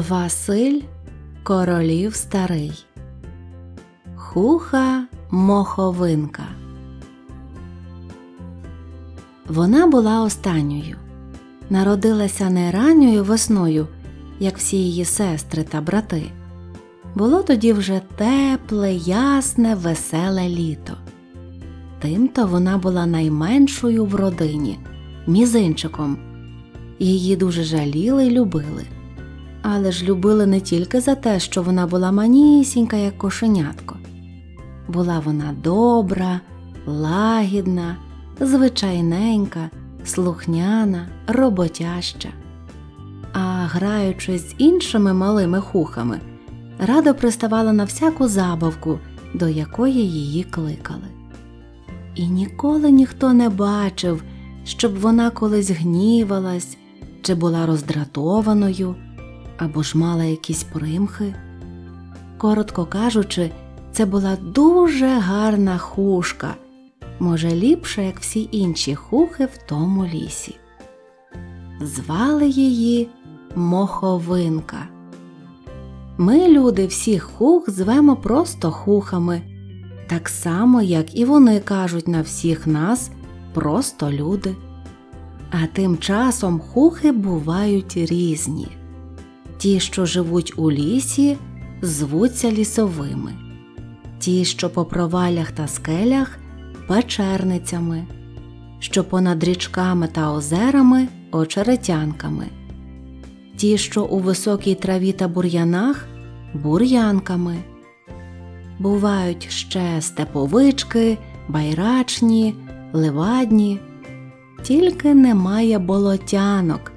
Василь Королів Старий, Хуха Моховинка. Вона була останньою. Народилася не ранньою весною, як всі її сестри та брати. Було тоді вже тепле, ясне, веселе літо. Тимто вона була найменшою в родині, мізинчиком. Її дуже жаліли й любили але ж любили не тільки за те, що вона була манісінька, як кошенятко. Була вона добра, лагідна, звичайненька, слухняна, роботяща, а граючись з іншими малими хухами, радо приставала на всяку забавку, до якої її кликали. І ніколи ніхто не бачив, щоб вона колись гнівалась чи була роздратованою або ж мала якісь примхи. Коротко кажучи, це була дуже гарна хушка, може, ліпша, як всі інші хухи в тому лісі. Звали її моховинка. Ми, люди, всіх хух звемо просто хухами, так само, як і вони кажуть на всіх нас просто люди. А тим часом хухи бувають різні. Ті, що живуть у лісі, звуться лісовими, ті, що по провалях та скелях печерницями, що понад річками та озерами очеретянками, ті, що у високій траві та бур'янах бур'янками. Бувають ще степовички, байрачні, левадні, тільки немає болотянок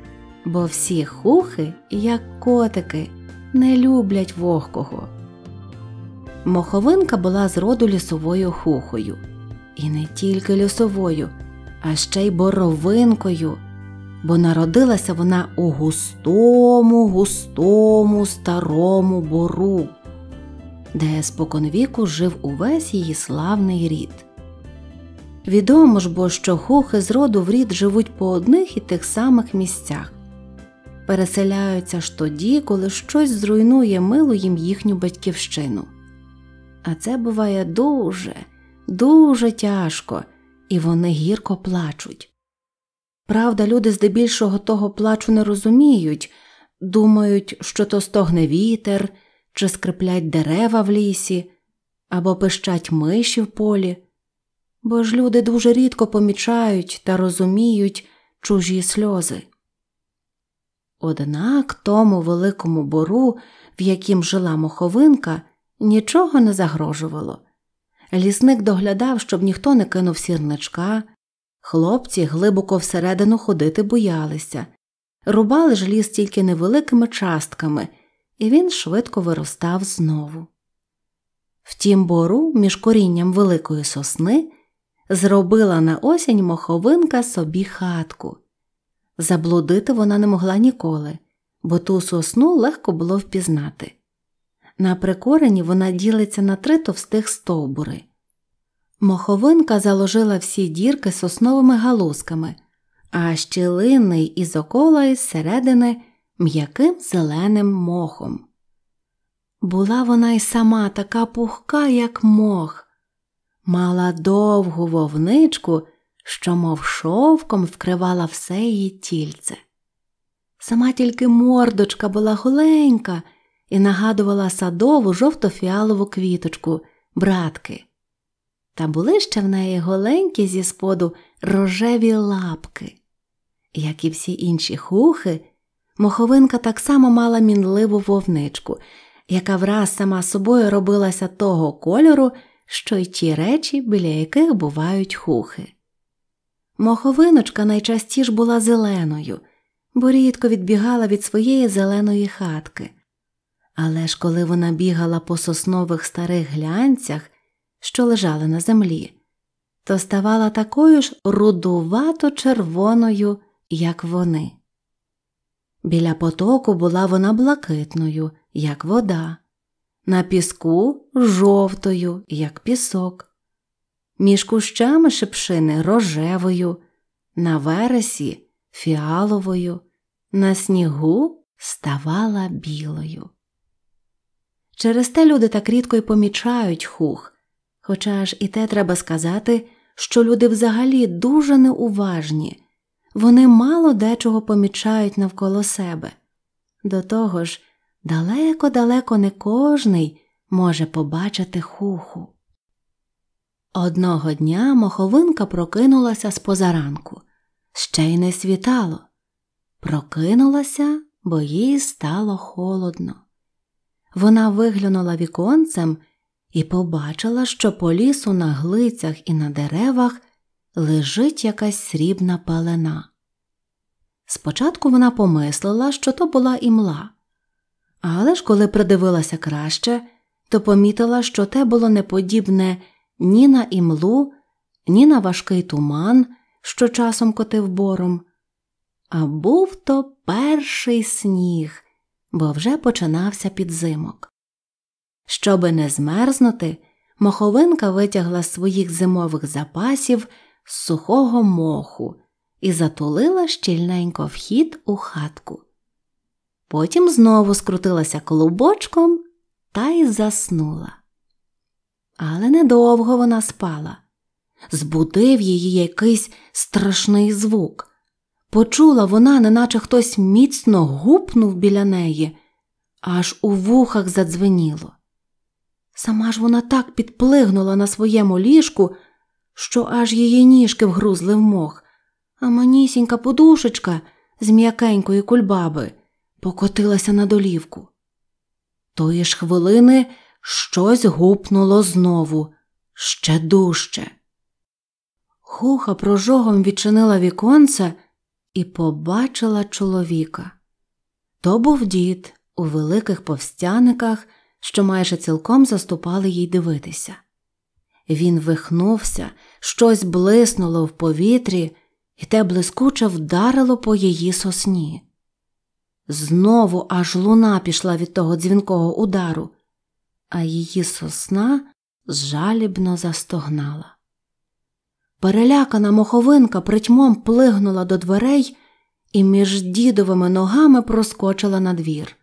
бо всі хухи, як котики, не люблять вогкого. Моховинка була з роду лісовою хухою, і не тільки лісовою, а ще й боровинкою, бо народилася вона у густому, густому старому бору, де споконвіку жив увесь її славний рід. Відомо ж бо, що хухи з роду в рід живуть по одних і тих самих місцях, переселяються ж тоді, коли щось зруйнує милу їм їхню батьківщину. А це буває дуже, дуже тяжко, і вони гірко плачуть. Правда, люди здебільшого того плачу не розуміють, думають, що то стогне вітер, чи скриплять дерева в лісі, або пищать миші в полі, бо ж люди дуже рідко помічають та розуміють чужі сльози. Однак тому великому бору, в яким жила моховинка, нічого не загрожувало. Лісник доглядав, щоб ніхто не кинув сірничка, хлопці глибоко всередину ходити боялися, рубали ж ліс тільки невеликими частками, і він швидко виростав знову. Втім, бору між корінням великої сосни зробила на осінь моховинка собі хатку. Заблудити вона не могла ніколи, бо ту сосну легко було впізнати. На прикорені вона ділиться на три товстих стовбури. Моховинка заложила всі дірки сосновими галузками, а щілинний із окола і зсередини м'яким зеленим мохом. Була вона й сама така пухка, як мох, мала довгу вовничку що мов шовком вкривала все її тільце. Сама тільки мордочка була голенька і нагадувала садову жовто-фіалову квіточку братки. Та були ще в неї голенькі зі споду рожеві лапки. Як і всі інші хухи, моховинка так само мала мінливу вовничку, яка враз сама собою робилася того кольору, що й ті речі, біля яких бувають хухи. Моховиночка найчастіш була зеленою, бо рідко відбігала від своєї зеленої хатки. Але ж коли вона бігала по соснових старих глянцях, що лежали на землі, то ставала такою ж рудувато червоною, як вони. Біля потоку була вона блакитною, як вода, на піску жовтою, як пісок між кущами шипшини рожевою, на вересі фіаловою, на снігу ставала білою. Через те люди так рідко й помічають хух, хоча ж і те треба сказати, що люди взагалі дуже неуважні, вони мало дечого помічають навколо себе. До того ж, далеко-далеко не кожний може побачити хуху. Одного дня моховинка прокинулася з позаранку. Ще й не світало. Прокинулася, бо їй стало холодно. Вона виглянула віконцем і побачила, що по лісу на глицях і на деревах лежить якась срібна пелена. Спочатку вона помислила, що то була імла, але ж коли придивилася краще, то помітила, що те було неподібне ні на імлу, ні на важкий туман, що часом котив бором. А був то перший сніг, бо вже починався підзимок. Щоби не змерзнути, моховинка витягла з своїх зимових запасів з сухого моху і затулила щільненько вхід у хатку. Потім знову скрутилася клубочком та й заснула. Але недовго вона спала. Збудив її якийсь страшний звук. Почула вона, неначе хтось міцно гупнув біля неї, аж у вухах задзвеніло. Сама ж вона так підплигнула на своєму ліжку, що аж її ніжки вгрузли в мох, а манісінька подушечка з м'якенької кульбаби покотилася на долівку. Тої ж хвилини щось гупнуло знову, ще дужче. Хуха прожогом відчинила віконце і побачила чоловіка. То був дід у великих повстяниках, що майже цілком заступали їй дивитися. Він вихнувся, щось блиснуло в повітрі, і те блискуче вдарило по її сосні. Знову аж луна пішла від того дзвінкого удару, а її сосна жалібно застогнала. Перелякана моховинка притьмом плигнула до дверей і між дідовими ногами проскочила на двір.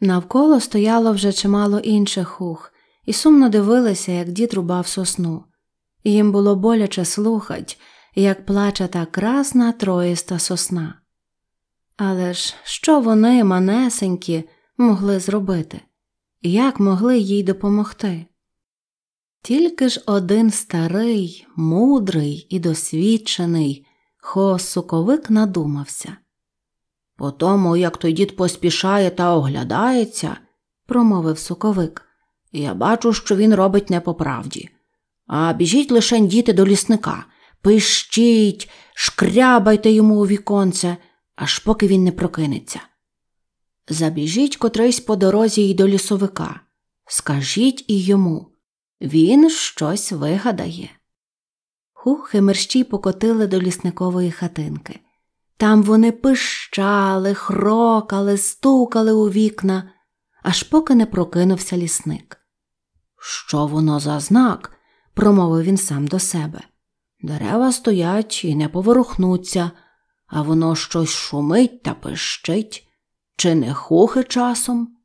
Навколо стояло вже чимало інших хух, і сумно дивилися, як дід рубав сосну. Їм було боляче слухать, як плаче та красна троїста сосна. Але ж що вони, манесенькі, могли зробити? як могли їй допомогти. Тільки ж один старий, мудрий і досвідчений хосуковик надумався. По тому, як той дід поспішає та оглядається, промовив суковик, я бачу, що він робить не по правді. А біжіть лишень діти до лісника, пищіть, шкрябайте йому у віконце, аж поки він не прокинеться. Забіжіть котрийсь по дорозі й до лісовика, скажіть і йому він щось вигадає. Хухи мерщій покотили до лісникової хатинки. Там вони пищали, хрокали, стукали у вікна, аж поки не прокинувся лісник. Що воно за знак? промовив він сам до себе. Дерева стоять і не поворухнуться, а воно щось шумить та пищить. Чи не хохи часом?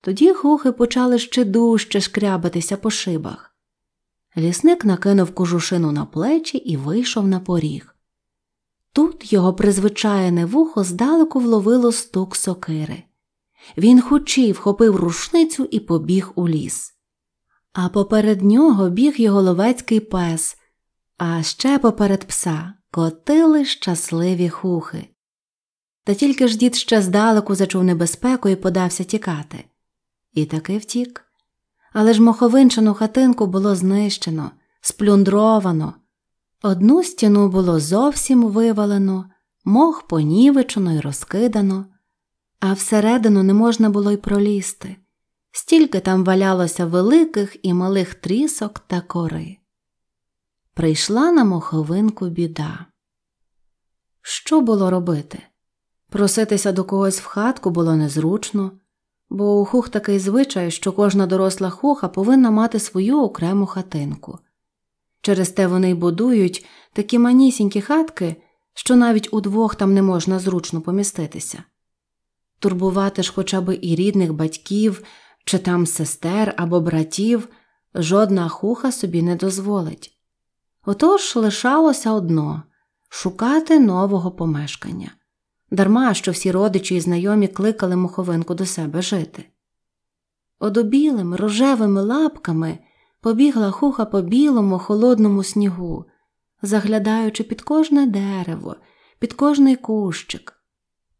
Тоді хохи почали ще дужче шкрябатися по шибах. Лісник накинув кожушину на плечі і вийшов на поріг. Тут його призвичайне вухо здалеку вловило стук сокири. Він хучі вхопив рушницю і побіг у ліс. А поперед нього біг його ловецький пес, а ще поперед пса котили щасливі хухи. Та тільки ж дід ще здалеку зачув небезпеку і подався тікати. І таки втік. Але ж моховинчину хатинку було знищено, сплюндровано. Одну стіну було зовсім вивалено, мох понівечено і розкидано, а всередину не можна було й пролізти. Стільки там валялося великих і малих трісок та кори. Прийшла на моховинку біда. Що було робити? Проситися до когось в хатку було незручно, бо у хух такий звичай, що кожна доросла хуха повинна мати свою окрему хатинку. Через те вони й будують такі манісінькі хатки, що навіть удвох там не можна зручно поміститися. Турбувати ж хоча б і рідних батьків, чи там сестер або братів жодна хуха собі не дозволить. Отож лишалося одно шукати нового помешкання дарма що всі родичі і знайомі кликали муховинку до себе жити. Одобілими рожевими лапками побігла хуха по білому, холодному снігу, заглядаючи під кожне дерево, під кожний кущик.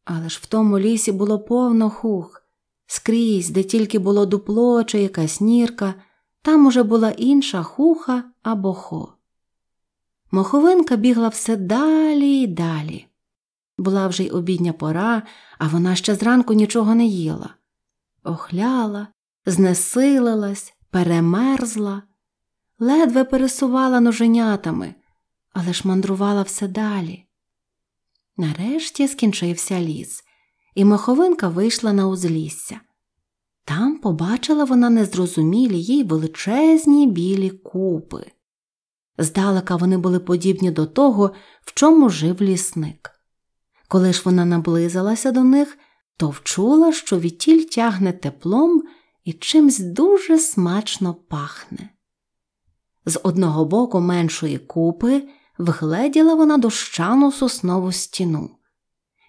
Але ж в тому лісі було повно хух, скрізь, де тільки було дупло чи якась нірка, там уже була інша хуха або хо. Моховинка бігла все далі й далі. Була вже й обідня пора, а вона ще зранку нічого не їла. Охляла, знесилилась, перемерзла, ледве пересувала ноженятами, але ж мандрувала все далі. Нарешті скінчився ліс, і маховинка вийшла на узлісся. Там побачила вона незрозумілі їй величезні білі купи. Здалека вони були подібні до того, в чому жив лісник. Коли ж вона наблизилася до них, то вчула, що вітіль тягне теплом і чимсь дуже смачно пахне. З одного боку меншої купи вгледіла вона дощану соснову стіну.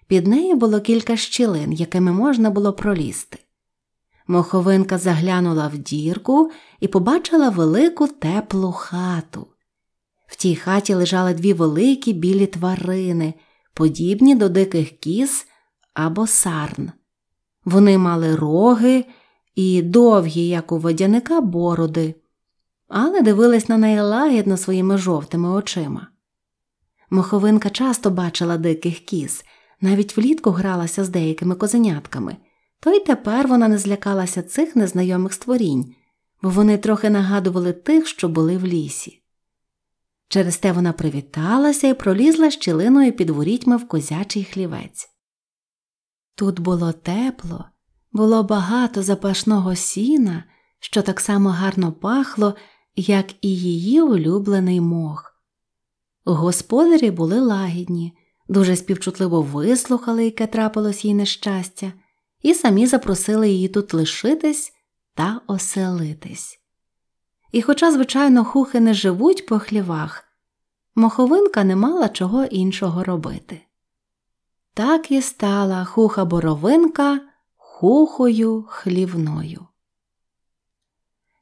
Під нею було кілька щілин, якими можна було пролізти. Моховинка заглянула в дірку і побачила велику теплу хату. В тій хаті лежали дві великі білі тварини, подібні до диких кіз або сарн. Вони мали роги і довгі, як у водяника, бороди, але дивились на неї лагідно своїми жовтими очима. Моховинка часто бачила диких кіз, навіть влітку гралася з деякими козенятками, то й тепер вона не злякалася цих незнайомих створінь, бо вони трохи нагадували тих, що були в лісі. Через те вона привіталася і пролізла щілиною під ворітьми в козячий хлівець. Тут було тепло, було багато запашного сіна, що так само гарно пахло, як і її улюблений мох. Господарі були лагідні, дуже співчутливо вислухали, яке трапилось їй нещастя, і самі запросили її тут лишитись та оселитись. І, хоча, звичайно, хухи не живуть по хлівах, моховинка не мала чого іншого робити. Так і стала хуха боровинка хухою хлівною.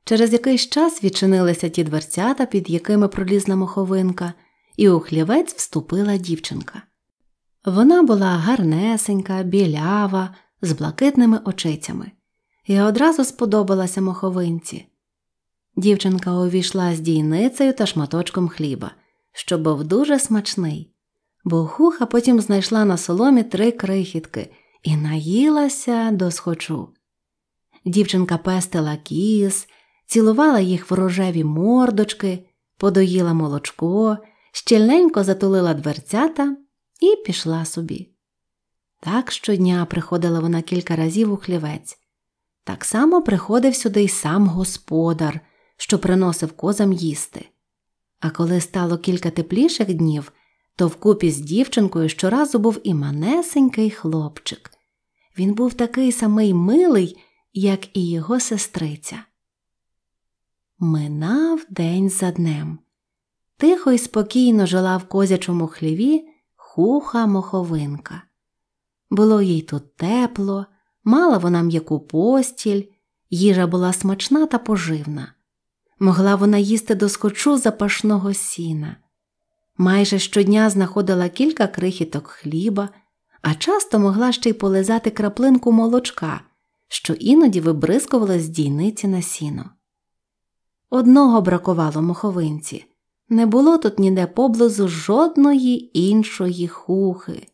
Через якийсь час відчинилися ті дверцята, під якими пролізла моховинка, і у хлівець вступила дівчинка. Вона була гарнесенька, білява, з блакитними очицями, і одразу сподобалася моховинці. Дівчинка увійшла з дійницею та шматочком хліба, що був дуже смачний. Богуха потім знайшла на соломі три крихітки і наїлася до схочу. Дівчинка пестила кіс, цілувала їх в рожеві мордочки, подоїла молочко, щільненько затулила дверцята і пішла собі. Так щодня приходила вона кілька разів у хлівець. Так само приходив сюди й сам господар, що приносив козам їсти. А коли стало кілька тепліших днів, то вкупі з дівчинкою щоразу був і манесенький хлопчик. Він був такий самий милий, як і його сестриця. Минав день за днем. Тихо і спокійно жила в козячому хліві хуха моховинка. Було їй тут тепло, мала вона м'яку постіль, їжа була смачна та поживна могла вона їсти доскочу запашного сіна. Майже щодня знаходила кілька крихіток хліба, а часто могла ще й полизати краплинку молочка, що іноді вибризкувала з дійниці на сіно. Одного бракувало моховинці, не було тут ніде поблизу жодної іншої хухи.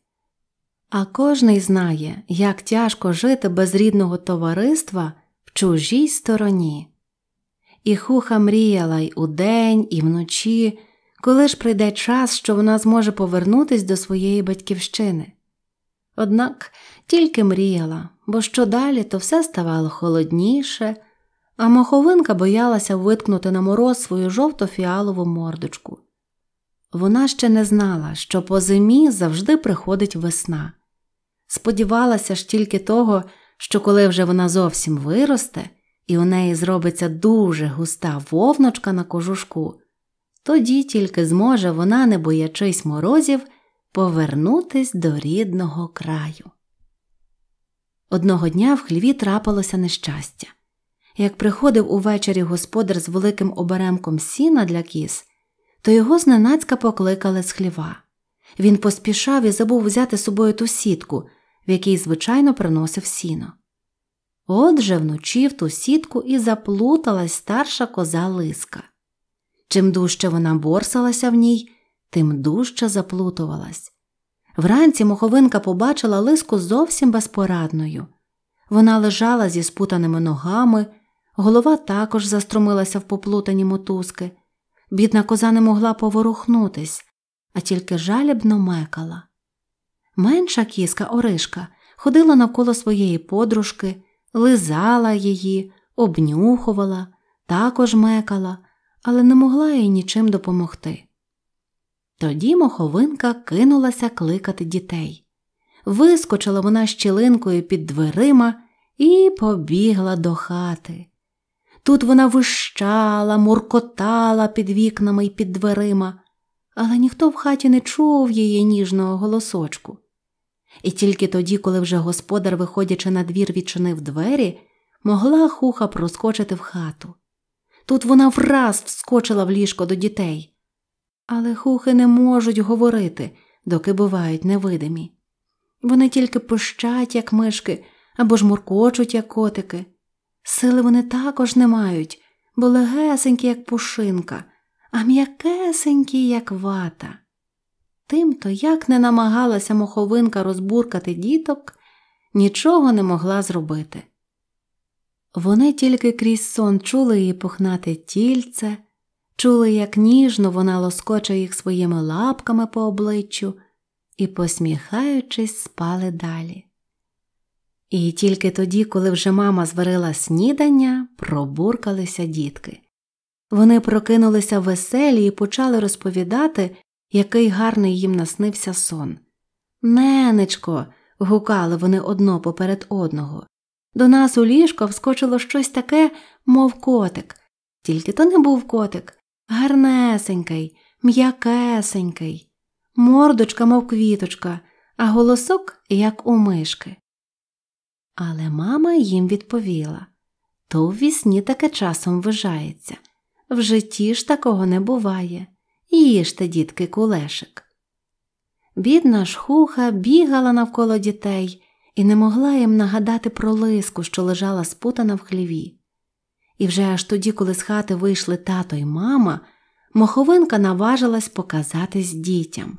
А кожний знає, як тяжко жити без рідного товариства в чужій стороні і хуха мріяла й удень, і вночі, коли ж прийде час, що вона зможе повернутись до своєї батьківщини. Однак тільки мріяла, бо що далі, то все ставало холодніше, а маховинка боялася виткнути на мороз свою жовто-фіалову мордочку. Вона ще не знала, що по зимі завжди приходить весна. Сподівалася ж тільки того, що коли вже вона зовсім виросте, і у неї зробиться дуже густа вовночка на кожушку, тоді тільки зможе вона, не боячись морозів, повернутись до рідного краю. Одного дня в хліві трапилося нещастя. Як приходив увечері господар з великим оберемком сіна для кіз, то його зненацька покликали з хліва. Він поспішав і забув взяти з собою ту сітку, в якій, звичайно, приносив сіно. Отже, вночі в ту сітку і заплуталась старша коза лиска. Чим дужче вона борсалася в ній, тим дужче заплутувалась. Вранці моховинка побачила лиску зовсім безпорадною. Вона лежала зі спутаними ногами, голова також заструмилася в поплутані мотузки. Бідна коза не могла поворухнутись, а тільки жалібно мекала. Менша кіска Оришка ходила навколо своєї подружки лизала її, обнюхувала, також мекала, але не могла їй нічим допомогти. Тоді моховинка кинулася кликати дітей. Вискочила вона щілинкою під дверима і побігла до хати. Тут вона вищала, муркотала під вікнами і під дверима, але ніхто в хаті не чув її ніжного голосочку. І тільки тоді, коли вже господар, виходячи на двір, відчинив двері, могла хуха проскочити в хату. Тут вона враз вскочила в ліжко до дітей. Але хухи не можуть говорити, доки бувають невидимі. Вони тільки пищать, як мишки, або ж муркочуть, як котики. Сили вони також не мають, бо легесенькі, як пушинка, а м'якесенькі, як вата. Тимто, як не намагалася моховинка розбуркати діток, нічого не могла зробити. Вони тільки крізь сон чули її пухнате тільце, чули, як ніжно вона лоскоче їх своїми лапками по обличчю і, посміхаючись, спали далі. І тільки тоді, коли вже мама зварила снідання, пробуркалися дітки. Вони прокинулися веселі і почали розповідати, який гарний їм наснився сон. Ненечко. гукали вони одно поперед одного. До нас у ліжко вскочило щось таке, мов котик. Тільки то не був котик. Гарнесенький, м'якесенький, мордочка, мов квіточка, а голосок, як у мишки. Але мама їм відповіла то в вісні таке часом вважається. В житті ж такого не буває їжте, дітки, кулешик. Бідна шхуха бігала навколо дітей і не могла їм нагадати про лиску, що лежала спутана в хліві. І вже аж тоді, коли з хати вийшли тато й мама, моховинка наважилась показатись дітям.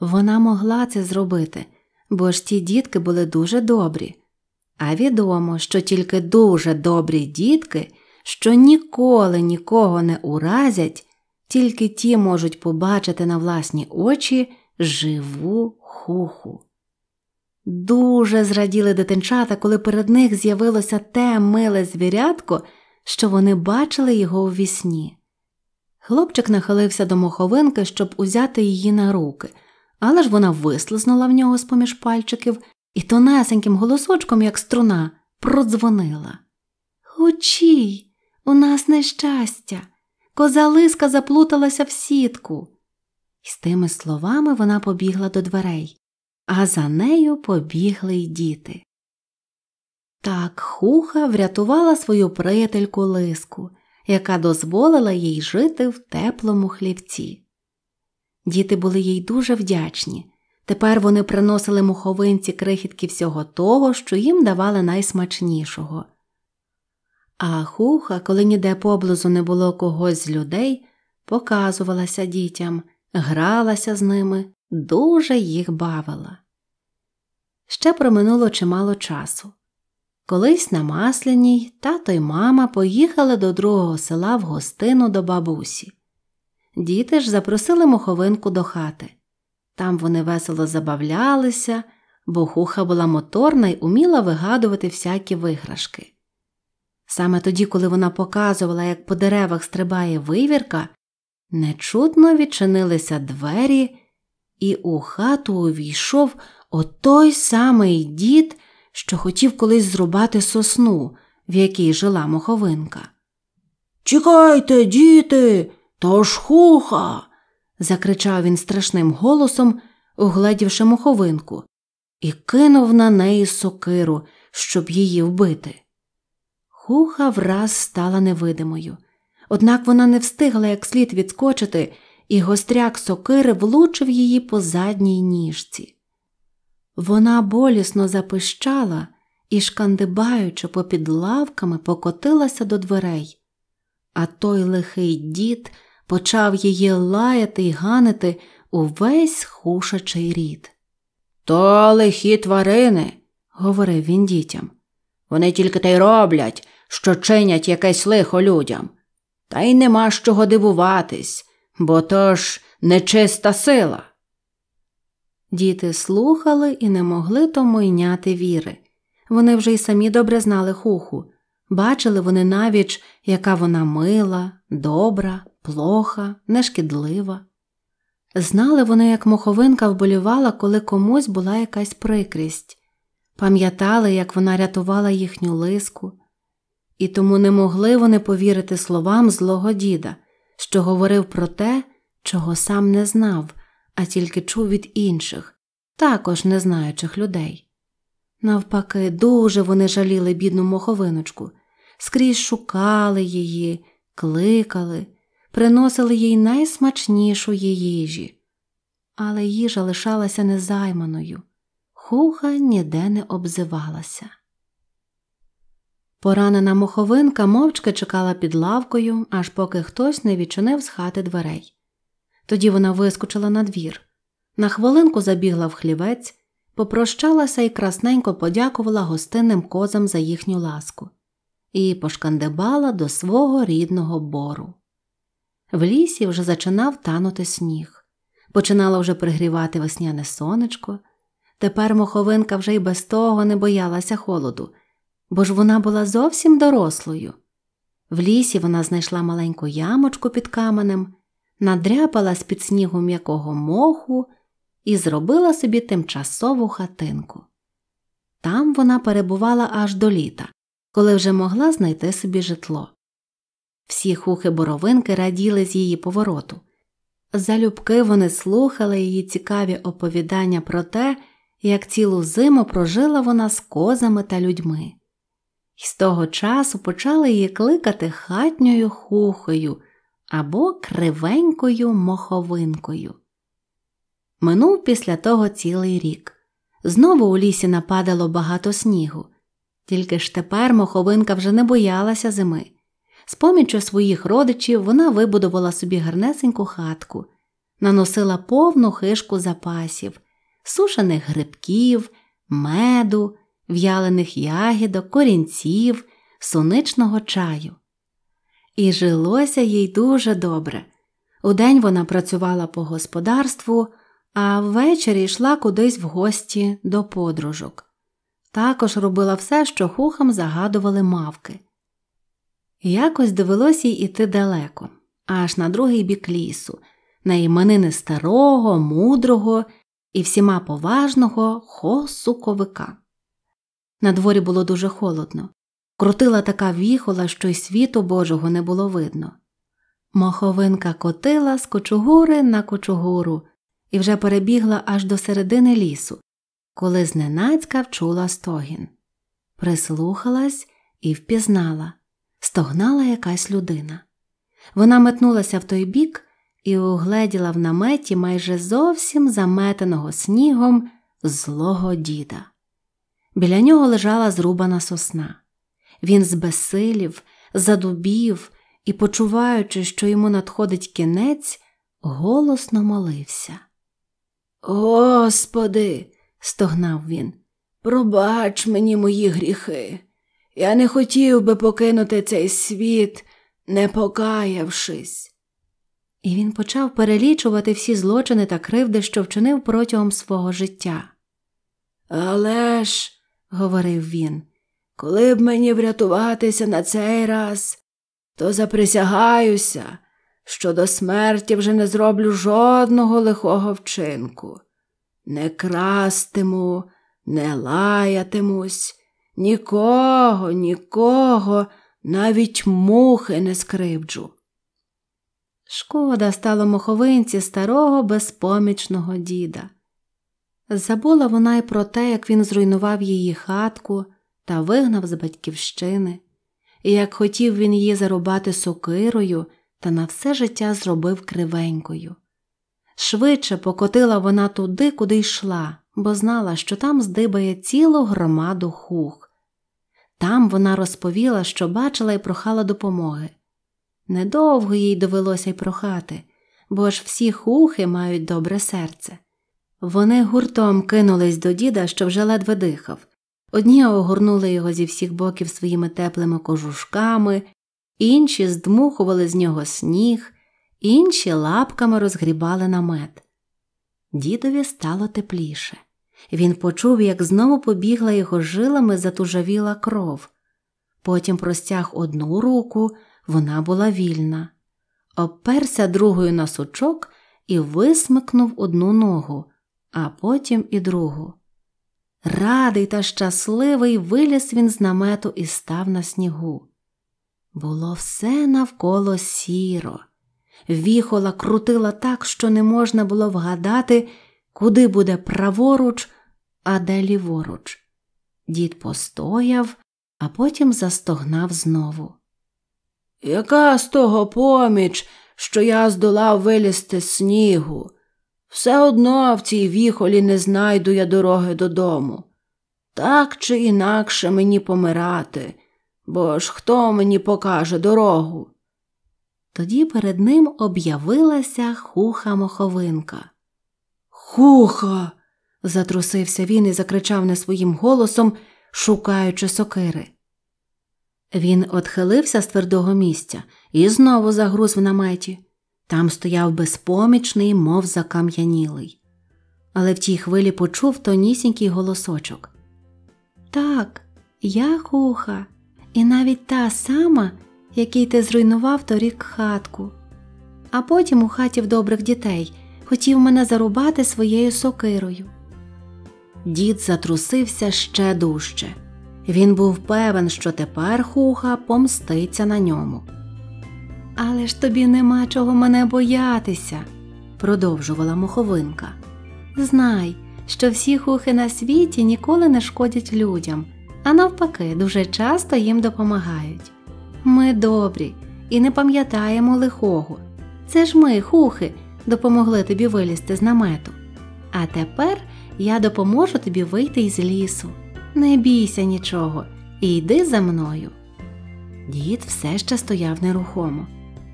Вона могла це зробити, бо ж ті дітки були дуже добрі. А відомо, що тільки дуже добрі дітки, що ніколи нікого не уразять, тільки ті можуть побачити на власні очі живу хуху. Дуже зраділи дитинчата, коли перед них з'явилося те миле звірятко, що вони бачили його у вісні. Хлопчик нахилився до моховинки, щоб узяти її на руки, але ж вона вислизнула в нього з поміж пальчиків і тонесеньким голосочком, як струна, продзвонила. Учій, у нас нещастя. Козалиска заплуталася в сітку. І з тими словами вона побігла до дверей, а за нею побігли й діти. Так хуха врятувала свою приятельку Лиску, яка дозволила їй жити в теплому хлівці. Діти були їй дуже вдячні. Тепер вони приносили муховинці крихітки всього того, що їм давали найсмачнішого. А хуха, коли ніде поблизу не було когось з людей, показувалася дітям, гралася з ними, дуже їх бавила. Ще проминуло чимало часу. Колись на масляній тато й мама поїхали до другого села в гостину до бабусі. Діти ж запросили муховинку до хати. Там вони весело забавлялися, бо хуха була моторна й уміла вигадувати всякі виграшки. Саме тоді, коли вона показувала, як по деревах стрибає вивірка, нечутно відчинилися двері, і у хату увійшов отой самий дід, що хотів колись зрубати сосну, в якій жила моховинка. Чекайте, діти, то ж хуха. закричав він страшним голосом, угледівши моховинку, і кинув на неї сокиру, щоб її вбити. Хуха враз стала невидимою. Однак вона не встигла як слід відскочити, і гостряк сокири влучив її по задній ніжці. Вона болісно запищала і, шкандибаючи попід лавками, покотилася до дверей. А той лихий дід почав її лаяти й ганити увесь хушачий рід. То лихі тварини, говорив він дітям. Вони тільки те й роблять, що чинять якесь лихо людям. Та й нема з чого дивуватись, бо то ж нечиста сила. Діти слухали і не могли тому йняти віри. Вони вже й самі добре знали хуху. Бачили вони навіть, яка вона мила, добра, плоха, нешкідлива. Знали вони, як моховинка вболівала, коли комусь була якась прикрість, пам'ятали, як вона рятувала їхню лиску, і тому не могли вони повірити словам злого діда, що говорив про те, чого сам не знав, а тільки чув від інших, також незнаючих людей. Навпаки, дуже вони жаліли бідну моховиночку, скрізь шукали її, кликали, приносили їй найсмачнішої їжі, але їжа лишалася незайманою, хуха ніде не обзивалася. Поранена моховинка мовчки чекала під лавкою, аж поки хтось не відчинив з хати дверей. Тоді вона вискочила на двір. На хвилинку забігла в хлівець, попрощалася і красненько подякувала гостинним козам за їхню ласку і пошкандибала до свого рідного бору. В лісі вже зачинав танути сніг, Починала вже пригрівати весняне сонечко. Тепер моховинка вже й без того не боялася холоду бо ж вона була зовсім дорослою. В лісі вона знайшла маленьку ямочку під каменем, надряпала з під снігу м'якого моху і зробила собі тимчасову хатинку. Там вона перебувала аж до літа, коли вже могла знайти собі житло. Всі хухи боровинки раділи з її повороту. Залюбки вони слухали її цікаві оповідання про те, як цілу зиму прожила вона з козами та людьми. І з того часу почали її кликати хатньою хухою або кривенькою моховинкою. Минув після того цілий рік. Знову у лісі нападало багато снігу, тільки ж тепер моховинка вже не боялася зими. З поміччю своїх родичів вона вибудувала собі гарнесеньку хатку, наносила повну хишку запасів, сушених грибків, меду в'ялених ягідок, корінців, сонечного чаю. І жилося їй дуже добре. Удень вона працювала по господарству, а ввечері йшла кудись в гості до подружок. Також робила все, що хухам загадували мавки. Якось довелось їй іти далеко, аж на другий бік лісу, на іменини старого, мудрого і всіма поважного хосуковика. На дворі було дуже холодно. Крутила така віхола, що й світу Божого не було видно. Маховинка котила з кочугури на кочугуру і вже перебігла аж до середини лісу, коли зненацька вчула стогін. Прислухалась і впізнала, стогнала якась людина. Вона метнулася в той бік і угледіла в наметі майже зовсім заметеного снігом злого діда. Біля нього лежала зрубана сосна. Він збесилів, задубів і, почуваючи, що йому надходить кінець, голосно молився. Господи, стогнав він, пробач мені мої гріхи. Я не хотів би покинути цей світ, не покаявшись. І він почав перелічувати всі злочини та кривди, що вчинив протягом свого життя. Але ж говорив він. Коли б мені врятуватися на цей раз, то заприсягаюся, що до смерті вже не зроблю жодного лихого вчинку. Не крастиму, не лаятимусь, нікого, нікого, навіть мухи не скривджу. Шкода стало моховинці старого безпомічного діда. Забула вона й про те, як він зруйнував її хатку та вигнав з батьківщини, і як хотів він її зарубати сокирою та на все життя зробив кривенькою. Швидше покотила вона туди, куди йшла, бо знала, що там здибає цілу громаду хух. Там вона розповіла, що бачила і прохала допомоги. Недовго їй довелося й прохати, бо ж всі хухи мають добре серце. Вони гуртом кинулись до діда, що вже ледве дихав. Одні огорнули його зі всіх боків своїми теплими кожушками, інші здмухували з нього сніг, інші лапками розгрібали намет. Дідові стало тепліше. Він почув, як знову побігла його жилами затужавіла кров. Потім простяг одну руку, вона була вільна, обперся другою на сучок і висмикнув одну ногу а потім і другу. Радий та щасливий виліз він з намету і став на снігу. Було все навколо сіро. Віхола крутила так, що не можна було вгадати, куди буде праворуч, а де ліворуч. Дід постояв, а потім застогнав знову. Яка з того поміч, що я здолав вилізти з снігу? Все одно в цій віхолі не знайду я дороги додому. Так чи інакше мені помирати, бо ж хто мені покаже дорогу? Тоді перед ним об'явилася хуха моховинка. Хуха. затрусився він і закричав не своїм голосом, шукаючи сокири. Він отхилився з твердого місця і знову загруз в наметі. Там стояв безпомічний, мов закам'янілий, але в тій хвилі почув тонісінький голосочок. Так, я хуха, і навіть та сама, якій ти зруйнував торік хатку, а потім у хаті в добрих дітей хотів мене зарубати своєю сокирою. Дід затрусився ще дужче. Він був певен, що тепер хуха помститься на ньому. Але ж тобі нема чого мене боятися, продовжувала муховинка. Знай, що всі хухи на світі ніколи не шкодять людям, а навпаки, дуже часто їм допомагають. Ми добрі і не пам'ятаємо лихого. Це ж ми, хухи, допомогли тобі вилізти з намету. А тепер я допоможу тобі вийти із лісу. Не бійся нічого і йди за мною. Дід все ще стояв нерухомо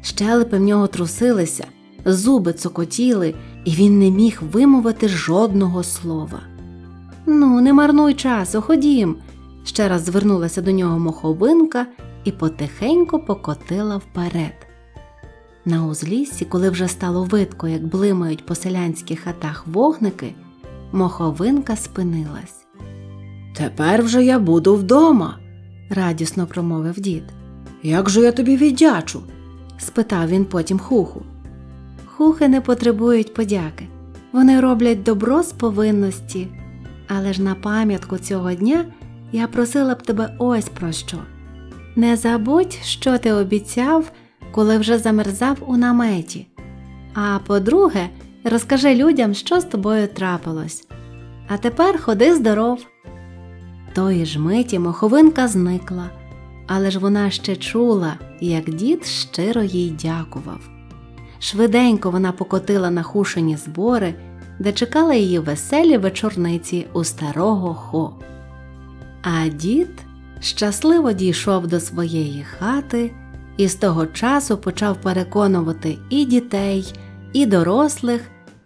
щелепи в нього трусилися, зуби цокотіли, і він не міг вимовити жодного слова. Ну, не марнуй часу, ходім. ще раз звернулася до нього моховинка і потихеньку покотила вперед. На узліссі, коли вже стало видко, як блимають по селянських хатах вогники, моховинка спинилась. Тепер вже я буду вдома, радісно промовив дід. Як же я тобі віддячу? спитав він потім хуху. Хухи не потребують подяки. Вони роблять добро з повинності. Але ж на пам'ятку цього дня я просила б тебе ось про що. Не забудь, що ти обіцяв, коли вже замерзав у наметі. А по-друге, розкажи людям, що з тобою трапилось. А тепер ходи здоров. Тої ж миті моховинка зникла але ж вона ще чула, як дід щиро їй дякував. Швиденько вона покотила на хушені збори, де чекала її веселі вечорниці у старого хо. А дід щасливо дійшов до своєї хати і з того часу почав переконувати і дітей, і дорослих,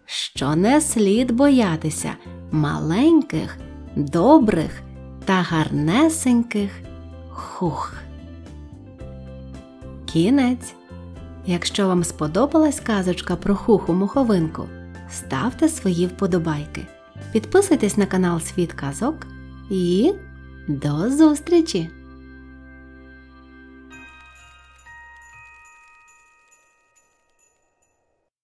що не слід боятися маленьких, добрих та гарнесеньких. Хух. Кінець. Якщо вам сподобалась казочка про хуху муховинку, ставте свої вподобайки. Підписуйтесь на канал Світ Казок і до зустрічі!